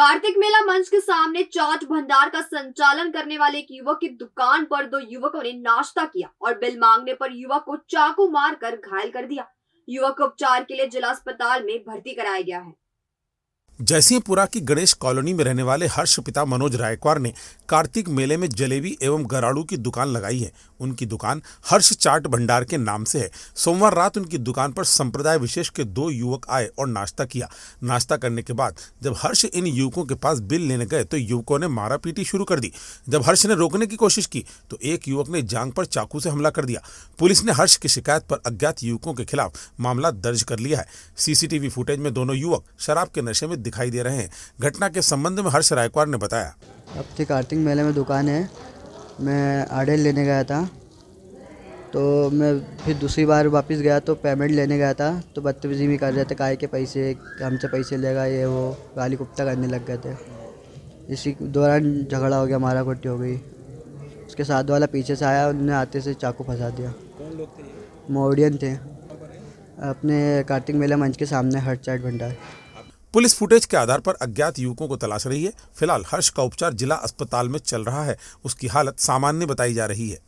कार्तिक मेला मंच के सामने चाट भंडार का संचालन करने वाले एक युवक की दुकान पर दो युवकों ने नाश्ता किया और बिल मांगने पर युवक को चाकू मारकर घायल कर दिया युवक को उपचार के लिए जिला अस्पताल में भर्ती कराया गया है जयसिंहपुरा की गणेश कॉलोनी में रहने वाले हर्ष पिता मनोज रायकवार ने कार्तिक मेले में जलेबी एवं गराड़ू की दुकान लगाई है उनकी दुकान हर्ष चाट भंडार के नाम से है सोमवार रात उनकी दुकान पर संप्रदाय विशेष के दो युवक आए और नाश्ता किया नाश्ता करने के बाद जब हर्ष इन युवकों के पास बिल लेने गए तो युवकों ने मारा पीटी शुरू कर दी जब हर्ष ने रोकने की कोशिश की तो एक युवक ने जांग पर चाकू से हमला कर दिया पुलिस ने हर्ष की शिकायत पर अज्ञात युवकों के खिलाफ मामला दर्ज कर लिया है सीसीटीवी फुटेज में दोनों युवक शराब के नशे में दिखाई दे रहे हैं घटना के संबंध में हर्ष रायकवार ने बताया अब से कार्तिक मेले में दुकान है मैं आर्डर लेने गया था तो मैं फिर दूसरी बार वापस गया तो पेमेंट लेने गया था तो बदतमीजी भी कर रहे थे काय के पैसे हमसे पैसे लेगा ये वो गाली कुप्ता करने लग गए थे इसी दौरान झगड़ा हो गया हमारा कुट्टी हो गई उसके साथ वाला पीछे से आया उन्होंने आते से चाकू फंसा दिया थे मोडियन थे अपने कार्तिक मेला मंच के सामने हर चाट भंडार पुलिस फुटेज के आधार पर अज्ञात युवकों को तलाश रही है फिलहाल हर्ष का उपचार जिला अस्पताल में चल रहा है उसकी हालत सामान्य बताई जा रही है